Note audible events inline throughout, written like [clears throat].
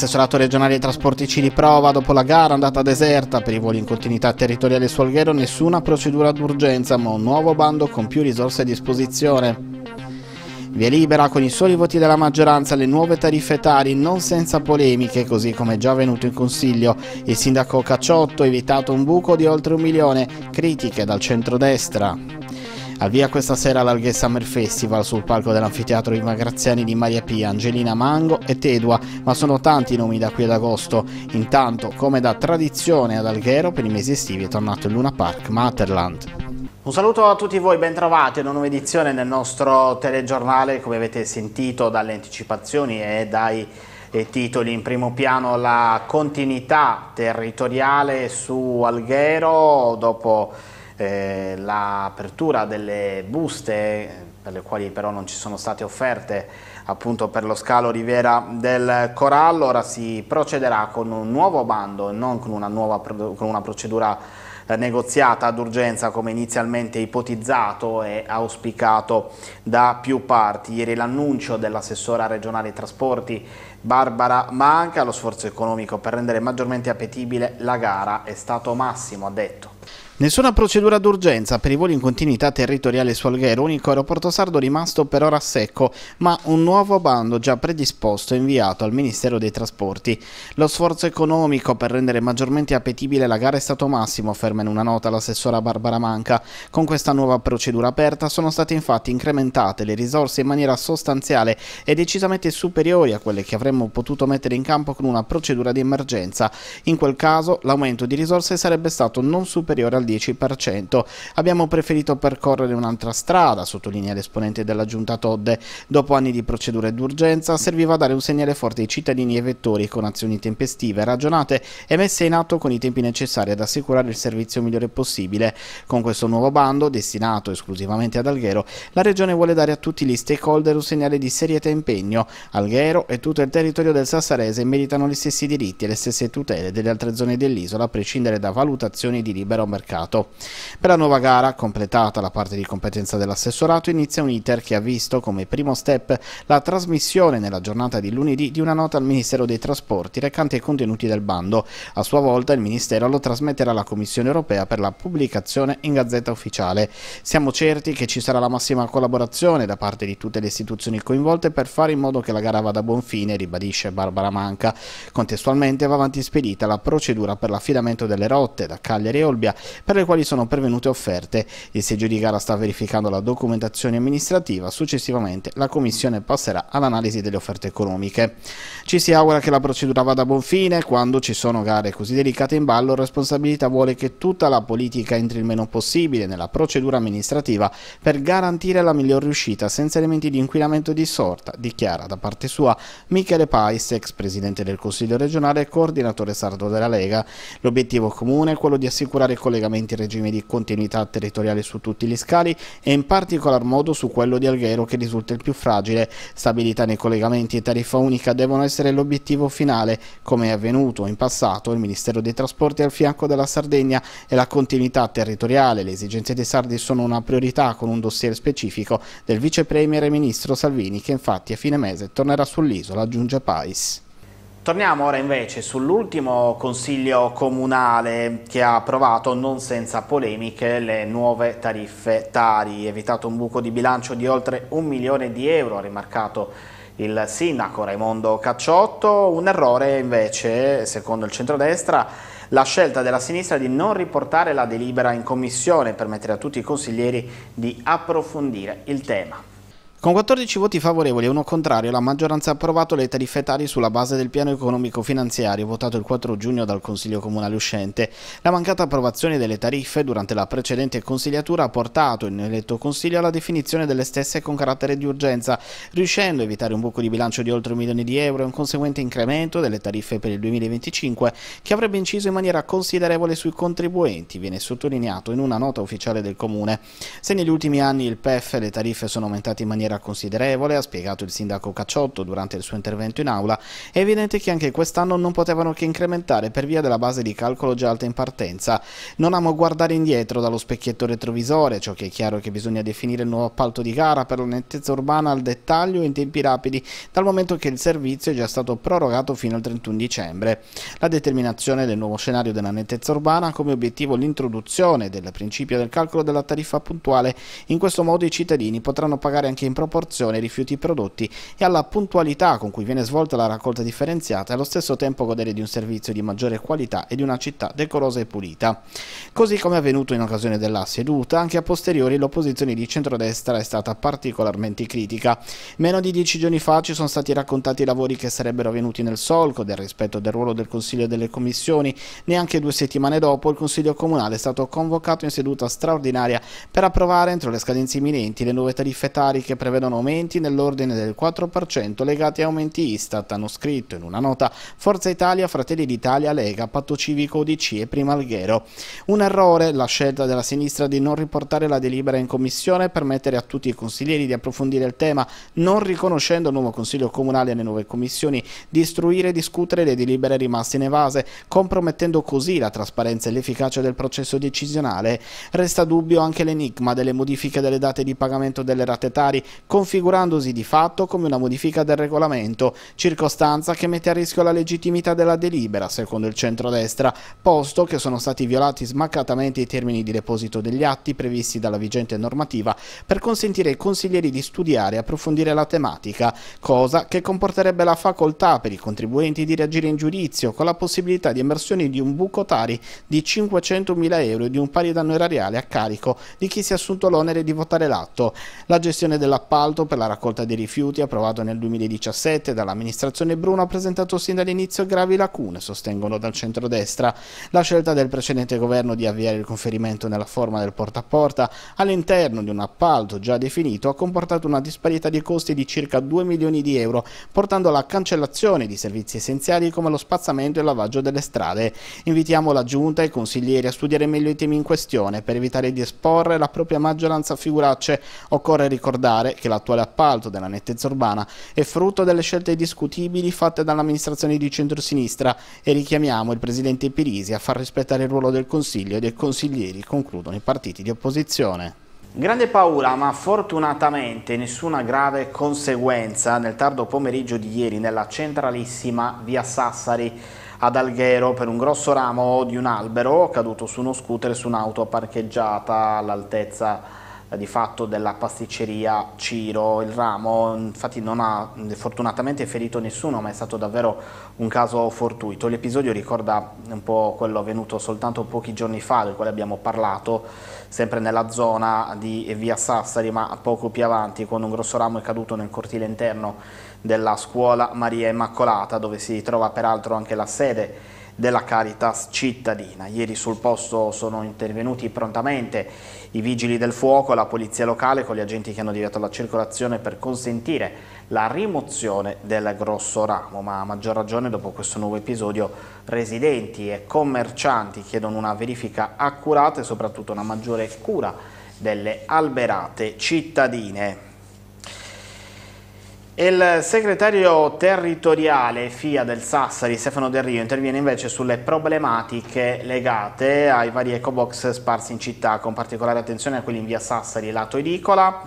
L'assessorato regionale dei trasporti ci riprova, dopo la gara andata deserta per i voli in continuità territoriale su Alghero nessuna procedura d'urgenza ma un nuovo bando con più risorse a disposizione. Via libera con i soli voti della maggioranza le nuove tariffe tari non senza polemiche, così come già avvenuto in Consiglio. Il sindaco Cacciotto ha evitato un buco di oltre un milione, critiche dal centrodestra. Al via questa sera l'Alghe Summer Festival sul palco dell'anfiteatro Ivan Graziani di Maria Pia, Angelina Mango e Tedua, ma sono tanti i nomi da qui ad agosto. Intanto, come da tradizione ad Alghero, per i mesi estivi è tornato il Luna Park Materland. Un saluto a tutti voi, bentrovati in una nuova edizione nel nostro telegiornale, come avete sentito dalle anticipazioni e dai eh, titoli. In primo piano la continuità territoriale su Alghero dopo eh, l'apertura delle buste per le quali però non ci sono state offerte appunto per lo scalo Riviera del Corallo, ora si procederà con un nuovo bando e non con una, nuova, con una procedura eh, negoziata d'urgenza come inizialmente ipotizzato e auspicato da più parti. Ieri l'annuncio dell'assessora regionale trasporti Barbara Manca, lo sforzo economico per rendere maggiormente appetibile la gara è stato massimo, ha detto. Nessuna procedura d'urgenza per i voli in continuità territoriale su Alghero, unico aeroporto sardo rimasto per ora a secco, ma un nuovo bando già predisposto e inviato al Ministero dei Trasporti. Lo sforzo economico per rendere maggiormente appetibile la gara è stato massimo, afferma in una nota l'assessora Barbara Manca. Con questa nuova procedura aperta sono state infatti incrementate le risorse in maniera sostanziale e decisamente superiori a quelle che avremmo potuto mettere in campo con una procedura di emergenza. In quel caso l'aumento di risorse sarebbe stato non superiore al 10%. Abbiamo preferito percorrere un'altra strada, sottolinea l'esponente della giunta Todde. Dopo anni di procedure d'urgenza serviva a dare un segnale forte ai cittadini e vettori con azioni tempestive, ragionate e messe in atto con i tempi necessari ad assicurare il servizio migliore possibile. Con questo nuovo bando, destinato esclusivamente ad Alghero, la Regione vuole dare a tutti gli stakeholder un segnale di serietà e impegno. Alghero e tutto il territorio del Sassarese meritano gli stessi diritti e le stesse tutele delle altre zone dell'isola, a prescindere da valutazioni di libero mercato mercato. Per la nuova gara, completata la parte di competenza dell'assessorato, inizia un iter che ha visto come primo step la trasmissione nella giornata di lunedì di una nota al Ministero dei Trasporti recante i contenuti del bando. A sua volta il Ministero lo trasmetterà alla Commissione europea per la pubblicazione in Gazzetta Ufficiale. Siamo certi che ci sarà la massima collaborazione da parte di tutte le istituzioni coinvolte per fare in modo che la gara vada a buon fine, ribadisce Barbara Manca. Contestualmente va avanti spedita la procedura per l'affidamento delle rotte da Cagliari e Olbia per le quali sono pervenute offerte. Il seggio di gara sta verificando la documentazione amministrativa, successivamente la commissione passerà all'analisi delle offerte economiche. Ci si augura che la procedura vada a buon fine, quando ci sono gare così delicate in ballo, responsabilità vuole che tutta la politica entri il meno possibile nella procedura amministrativa per garantire la miglior riuscita senza elementi di inquinamento di sorta, dichiara da parte sua Michele Pais, ex presidente del Consiglio regionale e coordinatore sardo della Lega. L'obiettivo comune è quello di assicurare collegamenti interventi in regime di continuità territoriale su tutti gli scali e in particolar modo su quello di Alghero che risulta il più fragile. Stabilità nei collegamenti e tariffa unica devono essere l'obiettivo finale, come è avvenuto in passato il Ministero dei Trasporti al fianco della Sardegna e la continuità territoriale. Le esigenze dei sardi sono una priorità con un dossier specifico del vice premier e ministro Salvini che infatti a fine mese tornerà sull'isola, aggiunge Pais. Torniamo ora invece sull'ultimo consiglio comunale che ha approvato non senza polemiche le nuove tariffe Tari, evitato un buco di bilancio di oltre un milione di euro, ha rimarcato il sindaco Raimondo Cacciotto, un errore invece secondo il centrodestra la scelta della sinistra di non riportare la delibera in commissione per permettere a tutti i consiglieri di approfondire il tema. Con 14 voti favorevoli e uno contrario, la maggioranza ha approvato le tariffe tali sulla base del piano economico-finanziario votato il 4 giugno dal Consiglio Comunale uscente. La mancata approvazione delle tariffe durante la precedente consigliatura ha portato in eletto Consiglio alla definizione delle stesse con carattere di urgenza, riuscendo a evitare un buco di bilancio di oltre un milione di euro e un conseguente incremento delle tariffe per il 2025 che avrebbe inciso in maniera considerevole sui contribuenti, viene sottolineato in una nota ufficiale del Comune. Se negli ultimi anni il PEF e le tariffe sono aumentate in maniera maniera considerevole, ha spiegato il sindaco Cacciotto durante il suo intervento in aula, è evidente che anche quest'anno non potevano che incrementare per via della base di calcolo già alta in partenza. Non amo guardare indietro dallo specchietto retrovisore, ciò che è chiaro è che bisogna definire il nuovo appalto di gara per la nettezza urbana al dettaglio in tempi rapidi, dal momento che il servizio è già stato prorogato fino al 31 dicembre. La determinazione del nuovo scenario della nettezza urbana ha come obiettivo l'introduzione del principio del calcolo della tariffa puntuale. In questo modo i cittadini potranno pagare anche in proporzione i rifiuti prodotti e alla puntualità con cui viene svolta la raccolta differenziata e allo stesso tempo godere di un servizio di maggiore qualità e di una città decorosa e pulita. Così come è avvenuto in occasione della seduta, anche a posteriori l'opposizione di centrodestra è stata particolarmente critica. Meno di dieci giorni fa ci sono stati raccontati i lavori che sarebbero avvenuti nel solco del rispetto del ruolo del Consiglio e delle Commissioni. Neanche due settimane dopo il Consiglio Comunale è stato convocato in seduta straordinaria per approvare entro le scadenze imminenti le nuove tariffe tari che prevedono prevedono aumenti nell'ordine del 4% legati a aumenti Istat, hanno scritto in una nota Forza Italia, Fratelli d'Italia, Lega, Patto Civico, UDC e Prima Alghero. Un errore la scelta della sinistra di non riportare la delibera in commissione permettere a tutti i consiglieri di approfondire il tema, non riconoscendo il nuovo Consiglio Comunale alle nuove commissioni, di istruire e discutere le delibere rimaste in evase, compromettendo così la trasparenza e l'efficacia del processo decisionale. Resta dubbio anche l'enigma delle modifiche delle date di pagamento delle rate tari configurandosi di fatto come una modifica del regolamento, circostanza che mette a rischio la legittimità della delibera, secondo il centrodestra, posto che sono stati violati smaccatamente i termini di deposito degli atti previsti dalla vigente normativa per consentire ai consiglieri di studiare e approfondire la tematica, cosa che comporterebbe la facoltà per i contribuenti di reagire in giudizio con la possibilità di emersione di un buco tari di 500.000 euro e di un pari danno erariale a carico di chi si è assunto l'onere di votare l'atto. La gestione della appalto per la raccolta dei rifiuti approvato nel 2017 dall'amministrazione Bruno ha presentato sin dall'inizio gravi lacune, sostengono dal centrodestra. La scelta del precedente governo di avviare il conferimento nella forma del porta a porta all'interno di un appalto già definito ha comportato una disparità di costi di circa 2 milioni di euro, portando alla cancellazione di servizi essenziali come lo spazzamento e il lavaggio delle strade. Invitiamo la Giunta e i consiglieri a studiare meglio i temi in questione per evitare di esporre la propria maggioranza a figuracce. Occorre ricordare che l'attuale appalto della nettezza urbana è frutto delle scelte discutibili fatte dall'amministrazione di centrosinistra e richiamiamo il presidente Pirisi a far rispettare il ruolo del Consiglio e dei consiglieri, concludono i partiti di opposizione. Grande paura, ma fortunatamente nessuna grave conseguenza nel tardo pomeriggio di ieri nella centralissima via Sassari ad Alghero per un grosso ramo di un albero caduto su uno scooter su un'auto parcheggiata all'altezza di di fatto della pasticceria Ciro, il ramo, infatti non ha fortunatamente ferito nessuno ma è stato davvero un caso fortuito. L'episodio ricorda un po' quello avvenuto soltanto pochi giorni fa del quale abbiamo parlato, sempre nella zona di via Sassari ma poco più avanti quando un grosso ramo è caduto nel cortile interno della scuola Maria Immacolata dove si trova peraltro anche la sede della Caritas cittadina. Ieri sul posto sono intervenuti prontamente i vigili del fuoco la polizia locale con gli agenti che hanno diretto la circolazione per consentire la rimozione del grosso ramo, ma a maggior ragione dopo questo nuovo episodio residenti e commercianti chiedono una verifica accurata e soprattutto una maggiore cura delle alberate cittadine. Il segretario territoriale FIA del Sassari, Stefano Del Rio, interviene invece sulle problematiche legate ai vari ecobox sparsi in città, con particolare attenzione a quelli in via Sassari, lato edicola,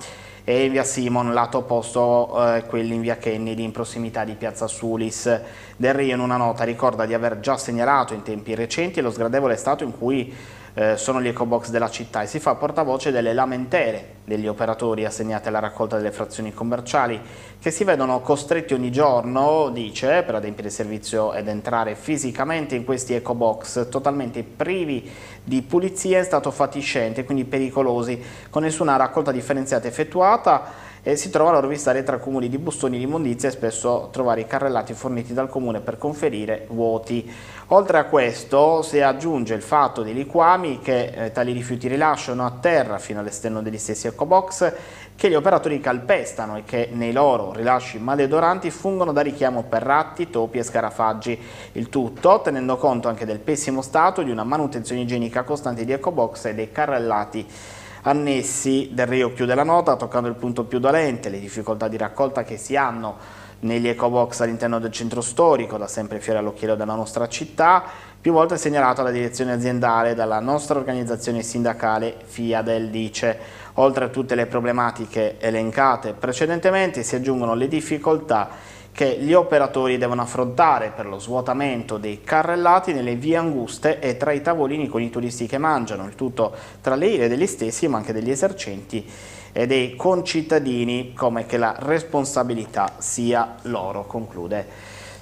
e in via Simon, lato opposto eh, quelli in via Kennedy, in prossimità di piazza Sulis. Del Rio in una nota ricorda di aver già segnalato in tempi recenti lo sgradevole stato in cui eh, sono gli ecobox della città e si fa portavoce delle lamentele degli operatori assegnati alla raccolta delle frazioni commerciali che si vedono costretti ogni giorno, dice, per adempiere il servizio ed entrare fisicamente in questi ecobox totalmente privi di pulizia e stato fatiscente, quindi pericolosi, con nessuna raccolta differenziata effettuata e si trova a loro vistare tra comuni di bustoni di immondizia e spesso trovare i carrellati forniti dal comune per conferire vuoti. Oltre a questo si aggiunge il fatto dei liquami che eh, tali rifiuti rilasciano a terra fino all'esterno degli stessi ecobox che gli operatori calpestano e che nei loro rilasci maledoranti fungono da richiamo per ratti, topi e scarafaggi. Il tutto tenendo conto anche del pessimo stato di una manutenzione igienica costante di ecobox e dei carrellati annessi. Del Rio chiude la nota toccando il punto più dolente, le difficoltà di raccolta che si hanno negli eco box all'interno del centro storico, da sempre fiore all'occhiello della nostra città, più volte segnalato alla direzione aziendale dalla nostra organizzazione sindacale FIA del Dice. Oltre a tutte le problematiche elencate precedentemente si aggiungono le difficoltà che gli operatori devono affrontare per lo svuotamento dei carrellati nelle vie anguste e tra i tavolini con i turisti che mangiano, il tutto tra le ire degli stessi ma anche degli esercenti e dei concittadini come che la responsabilità sia loro, conclude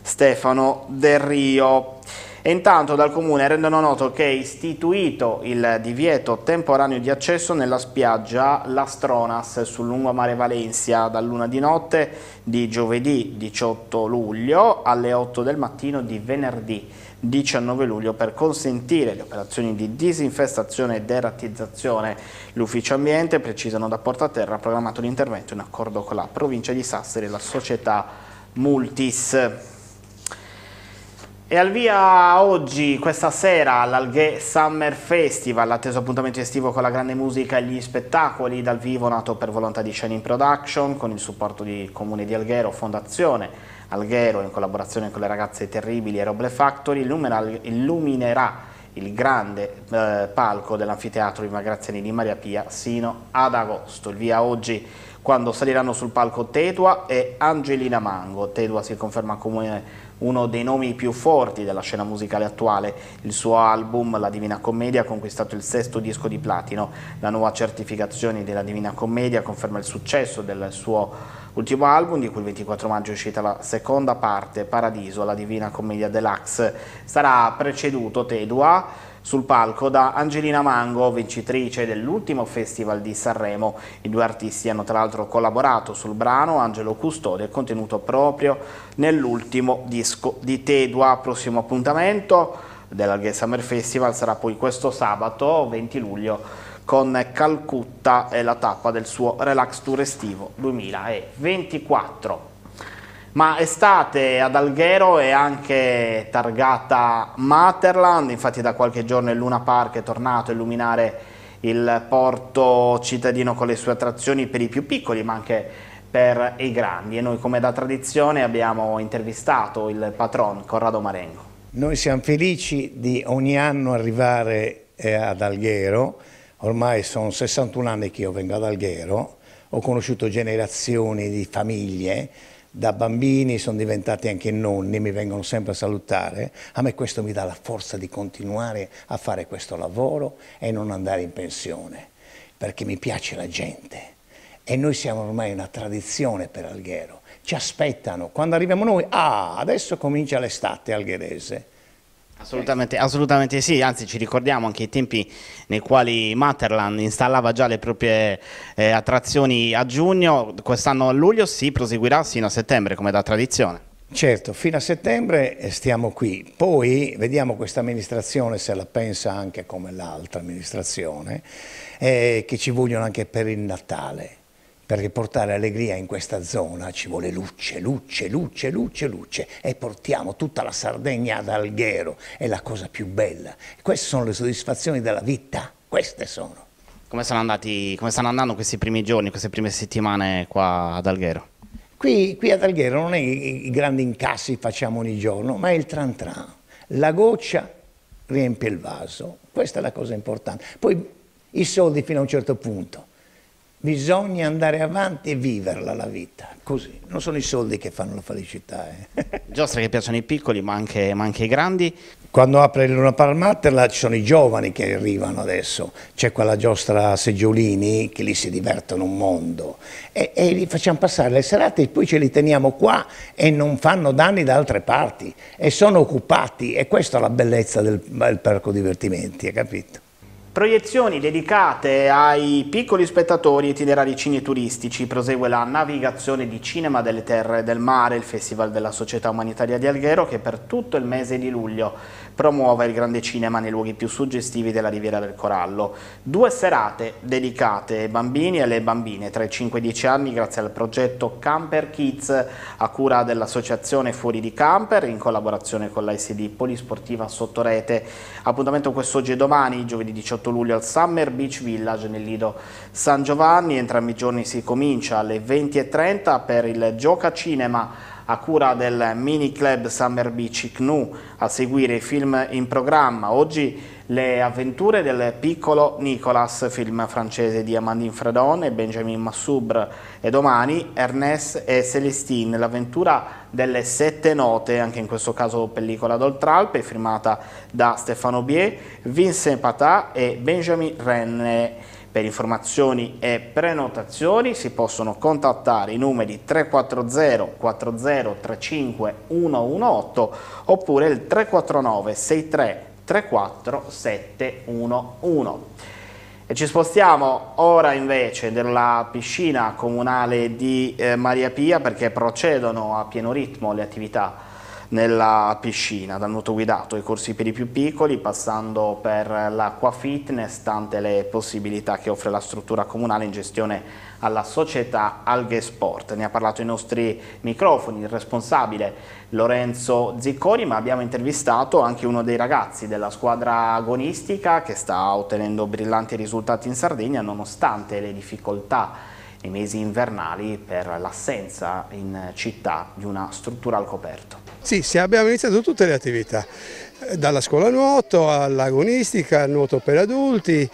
Stefano Del Rio. E intanto dal Comune rendono noto che è istituito il divieto temporaneo di accesso nella spiaggia Lastronas sul lungomare Valencia da luna di notte di giovedì 18 luglio alle 8 del mattino di venerdì 19 luglio per consentire le operazioni di disinfestazione e derattizzazione. L'ufficio ambiente, precisano da Porta Terra ha programmato l'intervento in accordo con la provincia di Sassari e la società Multis. E al via oggi, questa sera, all'Alghe Summer Festival, l'atteso appuntamento estivo con la grande musica e gli spettacoli dal vivo nato per volontà di Shining Production, con il supporto di Comune di Alghero, Fondazione Alghero, in collaborazione con le ragazze terribili e Roble Factory, illuminerà il grande eh, palco dell'anfiteatro di Magraziani di Maria Pia sino ad agosto. Il via oggi quando saliranno sul palco Tetua e Angelina Mango. Tetua si conferma comune uno dei nomi più forti della scena musicale attuale. Il suo album La Divina Commedia ha conquistato il sesto disco di platino. La nuova certificazione della Divina Commedia conferma il successo del suo ultimo album, di cui il 24 maggio è uscita la seconda parte, Paradiso, la Divina Commedia Deluxe. Sarà preceduto Tedua sul palco da Angelina Mango, vincitrice dell'ultimo Festival di Sanremo. I due artisti hanno tra l'altro collaborato sul brano Angelo Custode, contenuto proprio nell'ultimo disco di Tedua. Prossimo appuntamento dell'Alghe Summer Festival sarà poi questo sabato 20 luglio con Calcutta e la tappa del suo Relax Tour estivo 2024 ma estate ad Alghero è anche targata Materland, infatti da qualche giorno il Luna Park è tornato a illuminare il porto cittadino con le sue attrazioni per i più piccoli ma anche per i grandi e noi come da tradizione abbiamo intervistato il patron Corrado Marengo. Noi siamo felici di ogni anno arrivare eh, ad Alghero, ormai sono 61 anni che io vengo ad Alghero, ho conosciuto generazioni di famiglie da bambini sono diventati anche nonni, mi vengono sempre a salutare, a me questo mi dà la forza di continuare a fare questo lavoro e non andare in pensione, perché mi piace la gente. E noi siamo ormai una tradizione per Alghero, ci aspettano, quando arriviamo noi, ah, adesso comincia l'estate algherese. Assolutamente, assolutamente, sì, anzi ci ricordiamo anche i tempi nei quali Matterland installava già le proprie eh, attrazioni a giugno, quest'anno a luglio si proseguirà fino a settembre come da tradizione. Certo, fino a settembre eh, stiamo qui, poi vediamo questa amministrazione se la pensa anche come l'altra amministrazione, eh, che ci vogliono anche per il Natale per riportare allegria in questa zona ci vuole luce, luce, luce, luce, luce e portiamo tutta la Sardegna ad Alghero, è la cosa più bella. Queste sono le soddisfazioni della vita, queste sono. Come stanno, andati, come stanno andando questi primi giorni, queste prime settimane qua ad Alghero? Qui, qui ad Alghero non è i grandi incassi che facciamo ogni giorno, ma è il tran tran. La goccia riempie il vaso, questa è la cosa importante. Poi i soldi fino a un certo punto, bisogna andare avanti e viverla la vita, così. Non sono i soldi che fanno la felicità. Eh. [laughs] Giostra che piacciono i piccoli ma anche, ma anche i grandi. Quando apre il Luna Palmatter là ci sono i giovani che arrivano adesso, c'è quella giostra Seggiolini che lì si divertono un mondo e, e li facciamo passare le serate e poi ce li teniamo qua e non fanno danni da altre parti e sono occupati e questa è la bellezza del, del parco divertimenti, hai capito? Proiezioni dedicate ai piccoli spettatori itinerari itineraricini turistici. Prosegue la navigazione di Cinema delle Terre del Mare, il Festival della Società Umanitaria di Alghero che per tutto il mese di luglio promuove il grande cinema nei luoghi più suggestivi della Riviera del Corallo. Due serate dedicate ai bambini e alle bambine tra i 5 e i 10 anni grazie al progetto Camper Kids a cura dell'associazione Fuori di Camper in collaborazione con l'ICD Polisportiva Sottorete. Appuntamento questo oggi e domani, giovedì 18 18 luglio al Summer Beach Village nel Lido San Giovanni. Entrambi i giorni si comincia alle 20.30 per il Gioca Cinema a cura del mini club Summer Beach CNU, a seguire i film in programma. Oggi le avventure del piccolo Nicolas, film francese di Amandine Fredon e Benjamin Massoubr e domani Ernest e Celestine, l'avventura delle sette note, anche in questo caso pellicola d'Oltralpe, firmata da Stefano Bier, Vincent Patà e Benjamin Renne. Per informazioni e prenotazioni si possono contattare i numeri 340 40 35 118 oppure il 349 63 34 711. E ci spostiamo ora invece nella piscina comunale di eh, Maria Pia perché procedono a pieno ritmo le attività nella piscina, dal nuoto guidato ai corsi per i più piccoli, passando per l'acqua fitness, tante le possibilità che offre la struttura comunale in gestione alla società Alghe Sport. Ne ha parlato i nostri microfoni il responsabile Lorenzo Ziccori, ma abbiamo intervistato anche uno dei ragazzi della squadra agonistica che sta ottenendo brillanti risultati in Sardegna nonostante le difficoltà nei mesi invernali per l'assenza in città di una struttura al coperto. Sì, abbiamo iniziato tutte le attività, dalla scuola nuoto all'agonistica, al nuoto per adulti,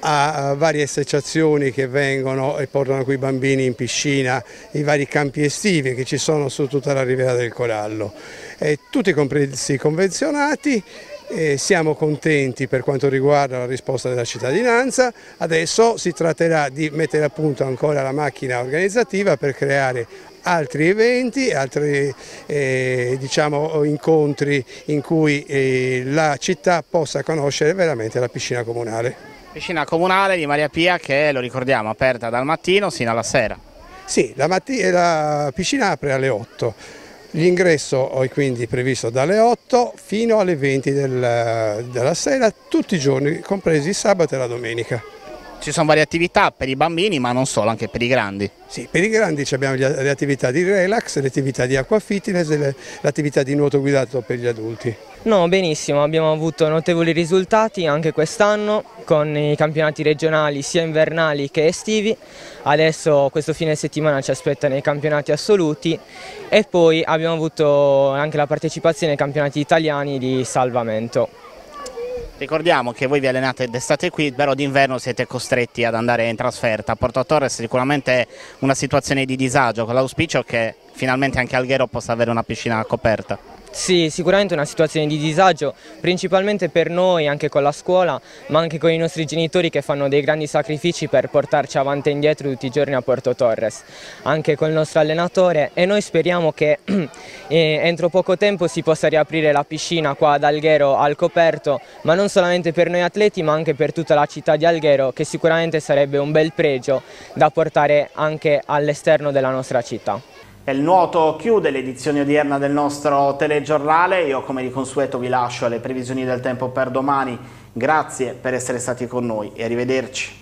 a varie associazioni che vengono e portano qui i bambini in piscina, i vari campi estivi che ci sono su tutta la riviera del Corallo. E tutti compresi convenzionati, siamo contenti per quanto riguarda la risposta della cittadinanza, adesso si tratterà di mettere a punto ancora la macchina organizzativa per creare altri eventi, altri eh, diciamo, incontri in cui eh, la città possa conoscere veramente la piscina comunale. Piscina comunale di Maria Pia che, lo ricordiamo, aperta dal mattino fino alla sera. Sì, la, eh, la piscina apre alle 8. L'ingresso è quindi previsto dalle 8 fino alle 20 del, della sera tutti i giorni, compresi il sabato e la domenica. Ci sono varie attività per i bambini ma non solo, anche per i grandi. Sì, per i grandi abbiamo le attività di relax, le attività di acqua fitness, l'attività di nuoto guidato per gli adulti. No, benissimo, abbiamo avuto notevoli risultati anche quest'anno con i campionati regionali sia invernali che estivi. Adesso questo fine settimana ci aspettano i campionati assoluti e poi abbiamo avuto anche la partecipazione ai campionati italiani di salvamento. Ricordiamo che voi vi allenate d'estate qui, però d'inverno siete costretti ad andare in trasferta. Porto Torre è sicuramente una situazione di disagio, con l'auspicio che finalmente anche Alghero possa avere una piscina coperta. Sì, sicuramente una situazione di disagio, principalmente per noi, anche con la scuola, ma anche con i nostri genitori che fanno dei grandi sacrifici per portarci avanti e indietro tutti i giorni a Porto Torres, anche col nostro allenatore e noi speriamo che [clears throat] eh, entro poco tempo si possa riaprire la piscina qua ad Alghero al coperto, ma non solamente per noi atleti ma anche per tutta la città di Alghero che sicuramente sarebbe un bel pregio da portare anche all'esterno della nostra città. Il nuoto chiude l'edizione odierna del nostro telegiornale, io come di consueto vi lascio alle previsioni del tempo per domani, grazie per essere stati con noi e arrivederci.